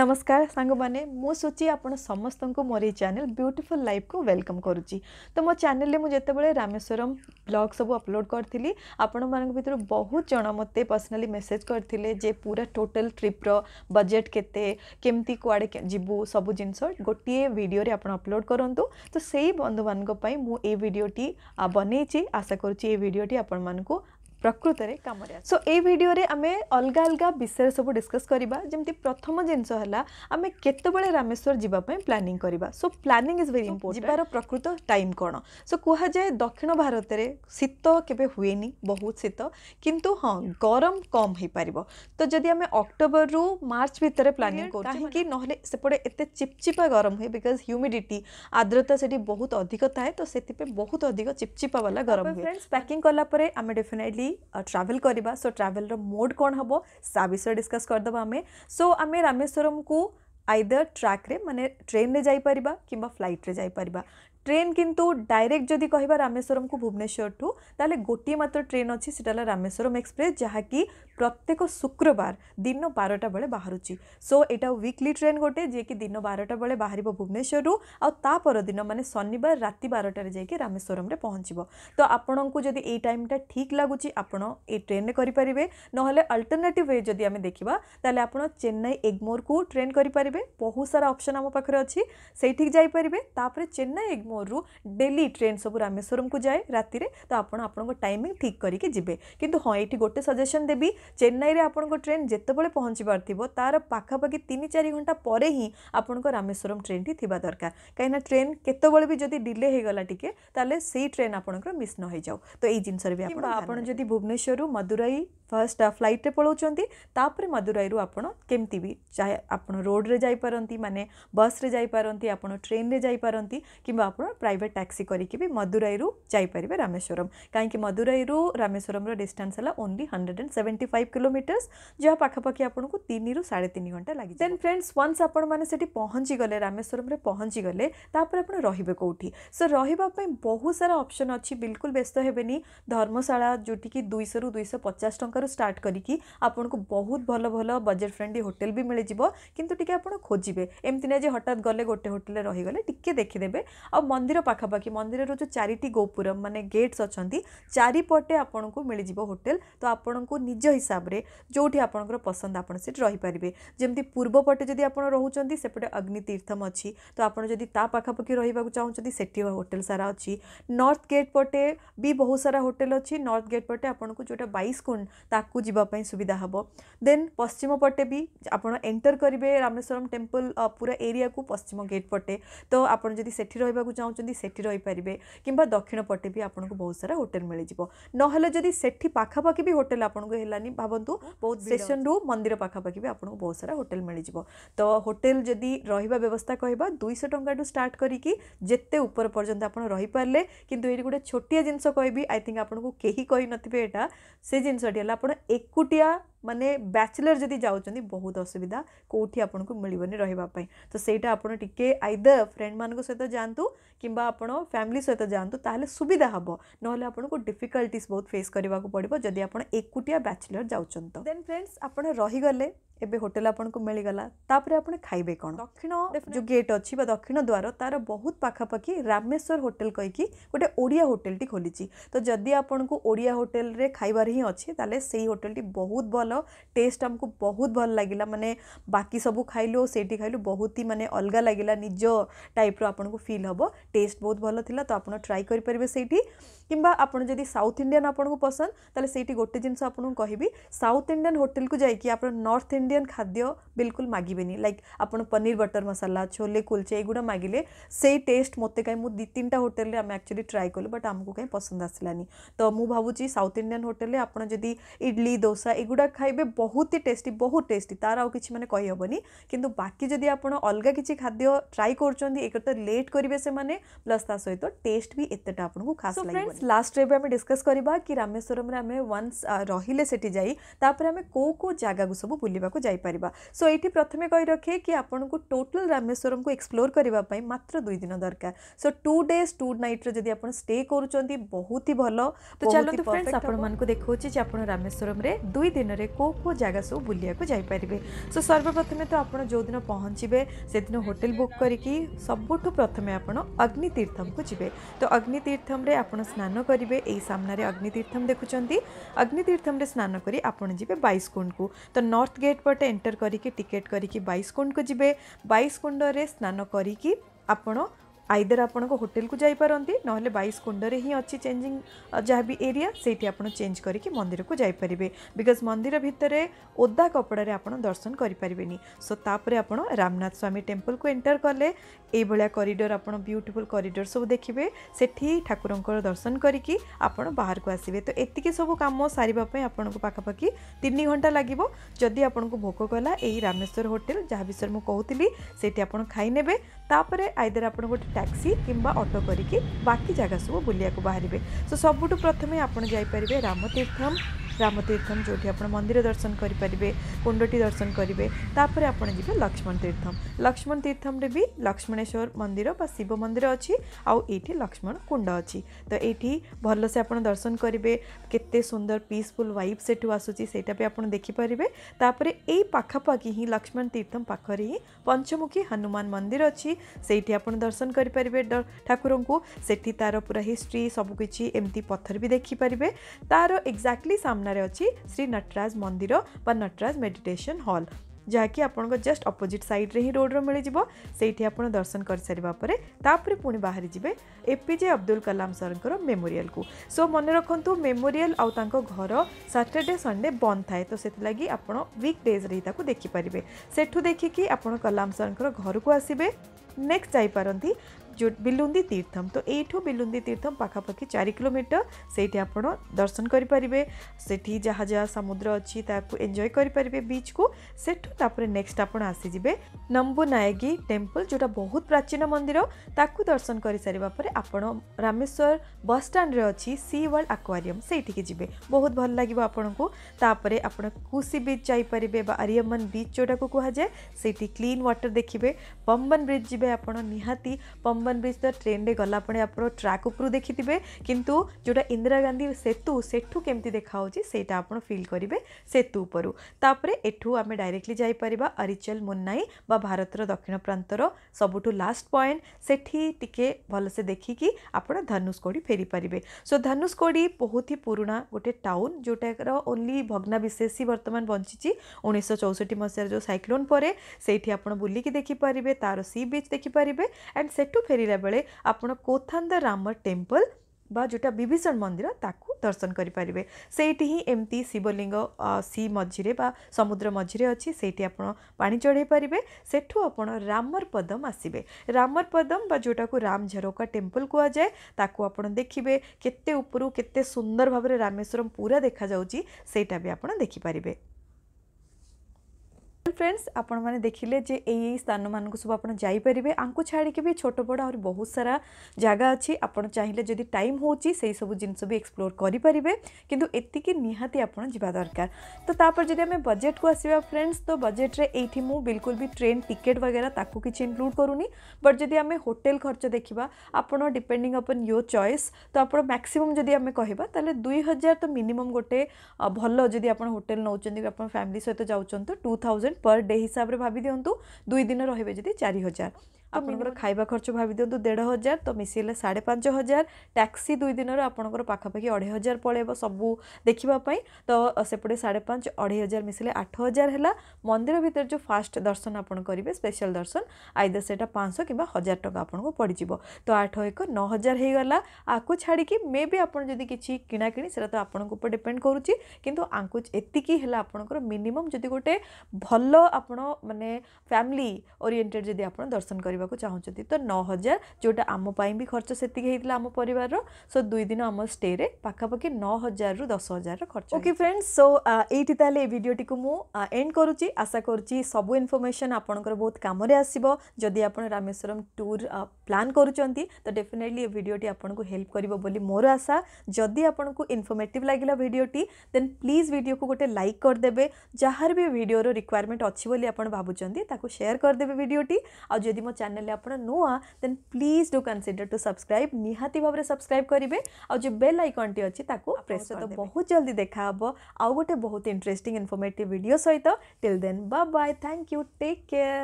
ନମସ୍କାର ସାଙ୍ଗମାନେ ମୁଁ ସୁଚି ଆପଣ ସମସ୍ତଙ୍କୁ ମୋର ଏଇ ଚ୍ୟାନେଲ୍ ବ୍ୟୁଟିଫୁଲ୍ ଲାଇଫ୍କୁ ୱେଲକମ୍ କରୁଛି ତ ମୋ ଚ୍ୟାନେଲ୍ରେ ମୁଁ ଯେତେବେଳେ ରାମେଶ୍ୱରମ ବ୍ଲଗ୍ ସବୁ ଅପଲୋଡ଼ କରିଥିଲି ଆପଣମାନଙ୍କ ଭିତରୁ ବହୁତ ଜଣ ମୋତେ ପର୍ସନାଲି ମେସେଜ୍ କରିଥିଲେ ଯେ ପୁରା ଟୋଟାଲ୍ ଟ୍ରିପ୍ର ବଜେଟ୍ କେତେ କେମିତି କୁଆଡ଼େ ଯିବୁ ସବୁ ଜିନିଷ ଗୋଟିଏ ଭିଡ଼ିଓରେ ଆପଣ ଅପଲୋଡ଼ କରନ୍ତୁ ତ ସେଇ ବନ୍ଧୁମାନଙ୍କ ପାଇଁ ମୁଁ ଏଇ ଭିଡ଼ିଓଟି ବନେଇଛି ଆଶା କରୁଛି ଏଇ ଭିଡ଼ିଓଟି ଆପଣମାନଙ୍କୁ प्रकृत कम सो ये भिडियो आम अलग अलग विषय सब डिस्कस करवा जमी प्रथम जिनस आम रामेश्वर जाए प्लानिंग करवा so planning is very import प्रकृत टाइम कौन सो जाए दक्षिण भारत में शीत के बहुत शीत कितु हाँ गरम कम हो पार तो जदि आम अक्टोबर रु मार्च भितर प्लानिंग करपटे एत चिपचिपा गरम हुए बिकज ह्यूमिडिटी आर्द्रता से बहुत अधिक थाए तो से बहुत अधिक चिपचिपा वाला गरम हुए पैकिंग कलापर आम डेफिनेटली ट्रावेल करवा सो ट्रावेल मोड कौन हम सा विषय डिस्कस करदे आम सो आम रामेश्वरम को आईदर ट्राक्रे मैंने ट्रेन में जापर कि फ्लैट्रेपर ট্রেন কিন্তু ডাইরেক্ট যদি কহবা রামেশ্বরমକୁ ଭୁବନେଶ୍ୱରଠୁ ତାହେଲେ ଗୋଟିଏ ମାତ୍ର ଟ୍ରେନ୍ ଅଛି ସେଟା ହେଲା ରାମେଶ୍ୱରମ ଏକ୍ସପ୍ରେସ୍ ଯାହାକି ପ୍ରତ୍ୟେକ ଶୁକ୍ରବାର ଦିନ ବାରଟା ବେଳେ ବାହାରୁଛି ସୋ ଏଇଟା ୱିକଲି ଟ୍ରେନ୍ ଗୋଟେ ଯିଏକି ଦିନ ବାରଟା ବେଳେ ବାହାରିବ ଭୁବନେଶ୍ୱରରୁ ଆଉ ତା ପରଦିନ ମାନେ ଶନିବାର ରାତି ବାରଟାରେ ଯାଇକି ରାମେଶ୍ୱରମରେ ପହଞ୍ଚିବ ତ ଆପଣଙ୍କୁ ଯଦି ଏଇ ଟାଇମ୍ଟା ଠିକ୍ ଲାଗୁଛି ଆପଣ ଏଇ ଟ୍ରେନ୍ରେ କରିପାରିବେ ନହେଲେ ଅଲ୍ଟରନେଟିଭ୍ ୱେ ଯଦି ଆମେ ଦେଖିବା ତାହେଲେ ଆପଣ ଚେନ୍ନାଇ ଏଗ୍ମୋର୍କୁ ଟ୍ରେନ୍ କରିପାରିବେ ବହୁତ ସାରା ଅପସନ୍ ଆମ ପାଖରେ ଅଛି ସେଇଠିକି ଯାଇପାରିବେ ତାପରେ ଚେନ୍ନାଇ ଏଗ୍ମୋର୍ मोरू डेली ट्रेन सब रामेश्वरम को जाए राति तो आपंक टाइमिंग ठीक करके जी कि हाँ ये गोटे सजेसन देवी चेन्नई में आपंक ट्रेन जितेबाद पहुँच पार तार पखापाखि तीन चार घंटा पर ही आपेश्वरम ट्रेन टी थी दरकार कहीं ट्रेन केत डिले होगा टी तेल से ट्रेन आपंकर मिस न हो जाऊ तो यही जिनस भी आप जब भुवनेश्वर मदुरई ଫାର୍ଷ୍ଟ ଫ୍ଲାଇଟ୍ରେ ପଳାଉଛନ୍ତି ତାପରେ ମଦୁରାଇରୁ ଆପଣ କେମିତି ବି ଚାହେ ଆପଣ ରୋଡ଼ରେ ଯାଇପାରନ୍ତି ମାନେ ବସ୍ରେ ଯାଇପାରନ୍ତି ଆପଣ ଟ୍ରେନ୍ରେ ଯାଇପାରନ୍ତି କିମ୍ବା ଆପଣ ପ୍ରାଇଭେଟ୍ ଟ୍ୟାକ୍ସି କରିକି ବି ମଦୁରାଇରୁ ଯାଇପାରିବେ ରାମେଶ୍ୱରମ୍ କାହିଁକି ମଦୁରାଇରୁ ରାମେଶ୍ୱରମ୍ର ଡିଷ୍ଟାନ୍ସ ହେଲା only hundred and seventy five kilometres ଯାହା ପାଖାପାଖି ଆପଣଙ୍କୁ ତିନିରୁ ସାଢ଼େ ତିନି ଘଣ୍ଟା ଲାଗିଛି ଦେନ୍ ଫ୍ରେଣ୍ଡସ୍ ୱାନ୍ସ ଆପଣମାନେ ସେଠି ପହଞ୍ଚିଗଲେ ରାମେଶ୍ୱରମ୍ରେ ପହଞ୍ଚିଗଲେ ତାପରେ ଆପଣ ରହିବେ କେଉଁଠି ସୋ ରହିବା ପାଇଁ ବହୁତ ସାରା ଅପସନ୍ ଅଛି ବିଲକୁଲ ବ୍ୟସ୍ତ ହେବେନି ଧର୍ମଶାଳା ଯେଉଁଠିକି ଦୁଇଶହରୁ ଦୁଇଶହ ପଚାଶ ଟଙ୍କା ठार स्टार्ट करी आपको बहुत भल भल बजेट फ्रेंडली होटेल भी मिलजि कितु टी खोजे एमती ना जे हटात गले गोटे होटेल रहीगले टी देखीदे आ मंदिर पाखापाखि मंदिर जो चारिट गोपुरम मानने गेट्स अच्छा चारिपटे आपन को मिल मिलजि होटेल तो आपन को निज हिसाब से जो भी आपंकर पसंद आप रहीपर जमी पूर्वपटे जब आप रोचे अग्नितीर्थम अच्छी तो आपापाखि रही चाहते से होटेल सारा अच्छी नर्थ गेट पटे भी बहुत सारा होटेल अच्छी नर्थ गेट पटे आपको जो बैस कुंड ତାକୁ ଯିବା ପାଇଁ ସୁବିଧା ହେବ ଦେନ୍ ପଶ୍ଚିମ ପଟେ ବି ଆପଣ ଏଣ୍ଟର କରିବେ ରାମେଶ୍ୱରମ୍ ଟେମ୍ପଲ୍ ପୁରା ଏରିଆକୁ ପଶ୍ଚିମ ଗେଟ୍ ପଟେ ତ ଆପଣ ଯଦି ସେଠି ରହିବାକୁ ଚାହୁଁଛନ୍ତି ସେଠି ରହିପାରିବେ କିମ୍ବା ଦକ୍ଷିଣ ପଟେ ବି ଆପଣଙ୍କୁ ବହୁତ ସାରା ହୋଟେଲ୍ ମିଳିଯିବ ନହେଲେ ଯଦି ସେଠି ପାଖାପାଖି ବି ହୋଟେଲ୍ ଆପଣଙ୍କୁ ହେଲାନି ଭାବନ୍ତୁ ବହୁତ ଷ୍ଟେସନ୍ରୁ ମନ୍ଦିର ପାଖାପାଖି ବି ଆପଣଙ୍କୁ ବହୁତ ସାରା ହୋଟେଲ୍ ମିଳିଯିବ ତ ହୋଟେଲ୍ ଯଦି ରହିବା ବ୍ୟବସ୍ଥା କହିବା ଦୁଇଶହ ଟଙ୍କାଠୁ ଷ୍ଟାର୍ଟ କରିକି ଯେତେ ଉପର ପର୍ଯ୍ୟନ୍ତ ଆପଣ ରହିପାରିଲେ କିନ୍ତୁ ଏଇଠି ଗୋଟେ ଛୋଟିଆ ଜିନିଷ କହିବି ଆଇ ଥିଙ୍କ ଆପଣଙ୍କୁ କେହି କହିନଥିବେ ଏଇଟା ସେ ଜିନିଷଟି ହେଲା आपण कुटिया मानने बैचलर जदि जाऊँ बहुत असुविधा कौटि आपको मिलवनी रही तो सहीटा आपड़ टी आईद फ्रेंड मान सहित जातु कि आपड़ फैमिली सहित जातु तालोले सुविधा हम ना आपको डिफिकल्टज बहुत फेस करवाक पड़ो जदि आप एक्टिया बैचलर जाऊँ तो देन फ्रेंड्स आपड़ रहीगले एवं होटेल आपको मिलगलापर आप खाइबे कौन दक्षिण जो गेट अच्छी दक्षिण द्वार तार बहुत पाखापाखी रामेश्वर होटेल कहीकि गोटे ओडिया होटेल खोली तो जदि आपको ओडिया होटेल खाइबार ही अच्छे से होटेल बहुत भल टेस्ट आमको बहुत भल लगे मैंने बाकी सब खाइल से खाइल बहुत ही मानते अलग लगे निज टाइप आपको फिल हम टेस्ट बहुत भल था तो आप ट्राई करेंगे से आपड़ जब साउथ इंडियान आपको पसंद तेल से गोटे जिनस कहबी साउथ इंडियान होटेल को जाइए आप नर्थ इंडियान खाद्य बिलकुल मागे लाइक आप पनीर बटर मसाला छोले कुलचे युवा मागिले से टेस्ट मत कहीं दु तीन टा होटेल आम एक्चुअली ट्राए कलु बट आमको कहीं पसंद आसलानी तो मुझुच्ची साउथ इंडियान होटेल आपड़ जब इडली दोसा युवाक ଖାଇବେ ବହୁତ ହି ଟେଷ୍ଟି ବହୁତ ଟେଷ୍ଟି ତା'ର ଆଉ କିଛି ମାନେ କହିହେବନି କିନ୍ତୁ ବାକି ଯଦି ଆପଣ ଅଲଗା କିଛି ଖାଦ୍ୟ ଟ୍ରାଏ କରୁଛନ୍ତି ଏକ ତ ଲେଟ୍ କରିବେ ସେମାନେ ପ୍ଲସ୍ ତା ସହିତ ଟେଷ୍ଟ ବି ଏତେଟା ଆପଣଙ୍କୁ ଖାସ୍ ଫ୍ରେଣ୍ଡସ୍ ଲାଷ୍ଟରେ ବି ଆମେ ଡିସ୍କସ୍ କରିବା କି ରାମେଶ୍ୱରମରେ ଆମେ ୱାନ୍ସ ରହିଲେ ସେଠି ଯାଇ ତାପରେ ଆମେ କେଉଁ କେଉଁ ଜାଗାକୁ ସବୁ ବୁଲିବାକୁ ଯାଇପାରିବା ସୋ ଏଇଠି ପ୍ରଥମେ କହି ରଖେ କି ଆପଣଙ୍କୁ ଟୋଟାଲ୍ ରାମେଶ୍ୱରମକୁ ଏକ୍ସପ୍ଲୋର କରିବା ପାଇଁ ମାତ୍ର ଦୁଇ ଦିନ ଦରକାର ସୋ ଟୁ ଡେଜ୍ ଟୁ ନାଇଟ୍ରେ ଯଦି ଆପଣ ଷ୍ଟେ କରୁଛନ୍ତି ବହୁତ ହି ଭଲ ତ ଚାଲନ୍ତୁ ଫ୍ରେଣ୍ଡସ୍ ଆପଣମାନଙ୍କୁ ଦେଖାଉଛି ଯେ ଆପଣ ରାମେଶ୍ୱରମରେ ଦୁଇ ଦିନରେ କେଉଁ କେଉଁ ଜାଗା ସବୁ ବୁଲିବାକୁ ଯାଇପାରିବେ ସୋ ସର୍ବପ୍ରଥମେ ତ ଆପଣ ଯେଉଁଦିନ ପହଞ୍ଚିବେ ସେଦିନ ହୋଟେଲ ବୁକ୍ କରିକି ସବୁଠୁ ପ୍ରଥମେ ଆପଣ ଅଗ୍ନିତୀର୍ଥମକୁ ଯିବେ ତ ଅଗ୍ନିତୀର୍ଥମରେ ଆପଣ ସ୍ନାନ କରିବେ ଏଇ ସାମ୍ନାରେ ଅଗ୍ନିତୀର୍ଥମ ଦେଖୁଛନ୍ତି ଅଗ୍ନିତୀର୍ଥମରେ ସ୍ନାନ କରି ଆପଣ ଯିବେ ବାଇଶକୁଣ୍ଡକୁ ତ ନର୍ଥ ଗେଟ୍ ପଟେ ଏଣ୍ଟର କରିକି ଟିକେଟ୍ କରିକି ବାଇଶକୁଣ୍ଡକୁ ଯିବେ ବାଇଶକୁଣ୍ଡରେ ସ୍ନାନ କରିକି ଆପଣ आईदर आपण होटेल को जापारती ना बैश कुंड अच्छी चेंजिंग जहाँ भी एरिया से चेंज करके मंदिर को जापारे बिकज मंदिर भितर ओदा कपड़े आप दर्शन करें सो तापर आप रामनाथ स्वामी टेम्पल को एंटर कले भाया करडर आप ब्यूटिफुल करडर सब देखिए सेठी ठाकुर दर्शन करी आपत बाहर को आसवे तो ये सब कम सारे आपण पखापाखि तीन घंटा लगे जदि आप को भोग कला रामेश्वर होटेल जहाँ विषय मुझे कहती से आज खाई आईदर आप ট্যাক্সি কিংবা অটো করি বাকি জায়গা সব বুলিয়া বাহারে সো সবুঠু প্রথমে আপনার যাইপারে রামতীর্থম ରାମତୀର୍ଥମ ଯେଉଁଠି ଆପଣ ମନ୍ଦିର ଦର୍ଶନ କରିପାରିବେ କୁଣ୍ଡଟି ଦର୍ଶନ କରିବେ ତାପରେ ଆପଣ ଯିବେ ଲକ୍ଷ୍ମଣ ତୀର୍ଥମ ଲକ୍ଷ୍ମଣ ତୀର୍ଥମରେ ବି ଲକ୍ଷ୍ମଣେଶ୍ୱର ମନ୍ଦିର ବା ଶିବ ମନ୍ଦିର ଅଛି ଆଉ ଏଇଠି ଲକ୍ଷ୍ମଣ କୁଣ୍ଡ ଅଛି ତ ଏଇଠି ଭଲସେ ଆପଣ ଦର୍ଶନ କରିବେ କେତେ ସୁନ୍ଦର ପିସଫୁଲ୍ ୱାଇବ୍ ସେଠୁ ଆସୁଛି ସେଇଟା ବି ଆପଣ ଦେଖିପାରିବେ ତାପରେ ଏଇ ପାଖାପାଖି ହିଁ ଲକ୍ଷ୍ମଣ ତୀର୍ଥମ ପାଖରେ ହିଁ ପଞ୍ଚମୁଖୀ ହନୁମାନ ମନ୍ଦିର ଅଛି ସେଇଠି ଆପଣ ଦର୍ଶନ କରିପାରିବେ ଠାକୁରଙ୍କୁ ସେଠି ତାର ପୁରା ହିଷ୍ଟ୍ରି ସବୁକିଛି ଏମିତି ପଥର ବି ଦେଖିପାରିବେ ତାର ଏକ୍ଜାକ୍ଟଲି ସାମ୍ନା सामने अच्छी श्री नटराज मंदिर व नटराज मेडिटेशन हल जहाँकि जस्ट अपोजिट साइड रे ही रोड रो मिलजिव से आप दर्शन कर सारे तापर पुणी बाहर जी APJ Abdul Kalam sir memorial को सो मन रखु मेमोरियल आर साटरडे संडे बंद थाए तो से लगी आप विकडेज देखिपारे से देखिकी आप कलाम सर घर को आसबे नेक्स्ट जापारती जो बिलुंदी तीर्थम तो यू बिलुंदी तीर्थम पखापाखि चार कोमीटर से आप दर्शन करेंगे से समुद्र अच्छी एंजय करेंगे बीच को सेठूर नेक्स्ट आपजे नंबू नायगी टेम्पल जोटा बहुत प्राचीन मंदिर ताक दर्शन कर सारे आप रामेश्वर बस स्टाण्रे अच्छी सी वर्ल्ड आकोरियम से जी बहुत भल लगे आपंकर आपसी बीच जापर आरियमन बीच जोटा को कहुए से क्लीन व्टर देखिए पम्बन ब्रिज जी आप पम्बन ହନୁମାନ ବ୍ରିଜ୍ ତ ଟ୍ରେନ୍ରେ ଗଲାପରେ ଆପଣ ଟ୍ରାକ୍ ଉପରୁ ଦେଖିଥିବେ କିନ୍ତୁ ଯେଉଁଟା ଇନ୍ଦିରା ଗାନ୍ଧୀ ସେତୁ ସେଠୁ କେମିତି ଦେଖାହେଉଛି ସେଇଟା ଆପଣ ଫିଲ୍ କରିବେ ସେତୁ ଉପରୁ ତାପରେ ଏଠୁ ଆମେ ଡାଇରେକ୍ଟଲି ଯାଇପାରିବା ଅରିଚଲ ମୁନ୍ନାଇ ବା ଭାରତର ଦକ୍ଷିଣ ପ୍ରାନ୍ତର ସବୁଠୁ ଲାଷ୍ଟ ପଏଣ୍ଟ ସେଠି ଟିକେ ଭଲସେ ଦେଖିକି ଆପଣ ଧନୁଷକୋଡ଼ି ଫେରିପାରିବେ ସୋ ଧନୁଷକୋଡ଼ି ବହୁତ ହି ପୁରୁଣା ଗୋଟେ ଟାଉନ୍ ଯେଉଁଟାର ଓନ୍ଲି ଭଗ୍ନାବିଶେଷ ହିଁ ବର୍ତ୍ତମାନ ବଞ୍ଚିଛି ଉଣେଇଶହ ଚଉଷଠି ମସିହାରେ ଯେଉଁ ସାଇକ୍ଲୋନ୍ ପରେ ସେଇଠି ଆପଣ ବୁଲିକି ଦେଖିପାରିବେ ତା'ର ସି ବିଚ୍ ଦେଖିପାରିବେ ଆଣ୍ଡ ସେଠୁ ଫେରିଲା ବେଳେ ଆପଣ କୋଥାନ୍ଦ ରାମ ଟେମ୍ପଲ୍ ବା ଯେଉଁଟା ବିଭୀଷଣ ମନ୍ଦିର ତାକୁ ଦର୍ଶନ କରିପାରିବେ ସେଇଠି ହିଁ ଏମିତି ଶିବଲିଙ୍ଗ ସି ମଝିରେ ବା ସମୁଦ୍ର ମଝିରେ ଅଛି ସେଇଠି ଆପଣ ପାଣି ଚଢ଼େଇ ପାରିବେ ସେଠୁ ଆପଣ ରାମର ପଦମ ଆସିବେ ରାମର ପଦମ ବା ଯେଉଁଟାକୁ ରାମ ଝରୋକା ଟେମ୍ପଲ୍ କୁହାଯାଏ ତାକୁ ଆପଣ ଦେଖିବେ କେତେ ଉପରୁ କେତେ ସୁନ୍ଦର ଭାବରେ ରାମେଶ୍ୱରମ ପୁରା ଦେଖାଯାଉଛି ସେଇଟା ବି ଆପଣ ଦେଖିପାରିବେ फ्रेंड्स आपने देखिले यही स्थान मान सब आप जापरेंगे आपको छाड़ी भी छोट बड़ आ बहुत सारा जगह अच्छी आपड़ चाहिए जदि टाइम होसबू जिन भी एक्सप्लोर करेंगे कितु एति दरकार तो तापर जब आम बजेट को आसवा फ्रेंड्स तो बजेट्रे ये मुझ बिल्कुल भी ट्रेन टिकेट वगैरह ताकू किसी इनक्लूड करूनी बट जदि आम होटेल खर्च देखा आप डिपेंडिंग अपन योर चयस तो आप मैक्सीम जदि आम कह दुई हजार तो मिनिमम गोटे भल जदि आप होटेल नौ फैमिली सहित जाऊँ तो टू थाउजेंड ପର୍ ଡେ ହିସାବରେ ଭାବି ଦିଅନ୍ତୁ ଦୁଇ ଦିନ ରହିବେ ଯଦି ଚାରି ହଜାର ଆପଣଙ୍କର ଖାଇବା ଖର୍ଚ୍ଚ ଭାବିଦିଅନ୍ତୁ ଦେଢ଼ ହଜାର ତ ମିଶାଇଲେ ସାଢ଼େ ପାଞ୍ଚ ହଜାର ଟ୍ୟାକ୍ସି ଦୁଇ ଦିନରେ ଆପଣଙ୍କର ପାଖାପାଖି ଅଢ଼େଇ ହଜାର ପଳେଇବ ସବୁ ଦେଖିବା ପାଇଁ ତ ସେପଟେ ସାଢ଼େ ପାଞ୍ଚ ଅଢ଼େଇ ହଜାର ମିଶାଇଲେ ଆଠ ହଜାର ହେଲା ମନ୍ଦିର ଭିତରେ ଯେଉଁ ଫାଷ୍ଟ ଦର୍ଶନ ଆପଣ କରିବେ ସ୍ପେଶାଲ୍ ଦର୍ଶନ ଆଇଦର ସେଇଟା ପାଞ୍ଚଶହ କିମ୍ବା ହଜାର ଟଙ୍କା ଆପଣଙ୍କୁ ପଡ଼ିଯିବ ତ ଆଠ ଏକ ନଅ ହଜାର ହେଇଗଲା ଆକୁ ଛାଡ଼ିକି ମେ ବି ଆପଣ ଯଦି କିଛି କିଣାକିଣି ସେଇଟା ତ ଆପଣଙ୍କ ଉପରେ ଡିପେଣ୍ଡ କରୁଛି କିନ୍ତୁ ଆଙ୍କୁ ଏତିକି ହେଲା ଆପଣଙ୍କର ମିନିମମ୍ ଯଦି ଗୋଟେ ଭଲ ଆପଣ ମାନେ ଫ୍ୟାମିଲି ଓରିଏଣ୍ଟେଡ଼ ଯଦି ଆପଣ ଦର୍ଶନ କରିବା କରିବାକୁ ଚାହୁଁଛନ୍ତି ତ ନଅ ହଜାର ଯେଉଁଟା ଆମ ପାଇଁ ବି ଖର୍ଚ୍ଚ ସେତିକି ହେଇଥିଲା ଆମ ପରିବାରର ସୋ ଦୁଇ ଦିନ ଆମ ଷ୍ଟେରେ ପାଖାପାଖି ନଅ ହଜାରରୁ ଦଶ ହଜାରର ଖର୍ଚ୍ଚ ଓକେ ଫ୍ରେଣ୍ଡସ୍ ସୋ ଏଇଠି ତାହେଲେ ଏ ଭିଡ଼ିଓଟିକୁ ମୁଁ ଏଣ୍ଡ କରୁଛି ଆଶା କରୁଛି ସବୁ ଇନଫର୍ମେସନ୍ ଆପଣଙ୍କର ବହୁତ କାମରେ ଆସିବ ଯଦି ଆପଣ ରାମେଶ୍ୱରମ ଟୁର୍ ପ୍ଲାନ୍ କରୁଛନ୍ତି ତ ଡେଫିନେଟଲି ଏ ଭିଡ଼ିଓଟି ଆପଣଙ୍କୁ ହେଲ୍ପ କରିବ ବୋଲି ମୋର ଆଶା ଯଦି ଆପଣଙ୍କୁ ଇନଫର୍ମେଟିଭ୍ ଲାଗିଲା ଭିଡ଼ିଓଟି ଦେନ୍ ପ୍ଲିଜ୍ ଭିଡ଼ିଓକୁ ଗୋଟେ ଲାଇକ୍ କରିଦେବେ ଯାହାର ବି ଭିଡ଼ିଓର ରିକ୍ୱାରମେଣ୍ଟ ଅଛି ବୋଲି ଆପଣ ଭାବୁଛନ୍ତି ତାକୁ ସେୟାର କରିଦେବେ ଭିଡ଼ିଓଟି ଆଉ ଯଦି ମୋ ଚ୍ୟାନେଲ୍ चेल नुआ दे please do consider to subscribe निहाती भाव में सब्सक्राइब करेंगे आज जो बेल आइकन टी अच्छी प्रेस तो बहुत जल्दी देखा हे आउ गोटे बहुत इंटरेस्ट इनफर्मेटिव भिड सहित till then bye thank you take care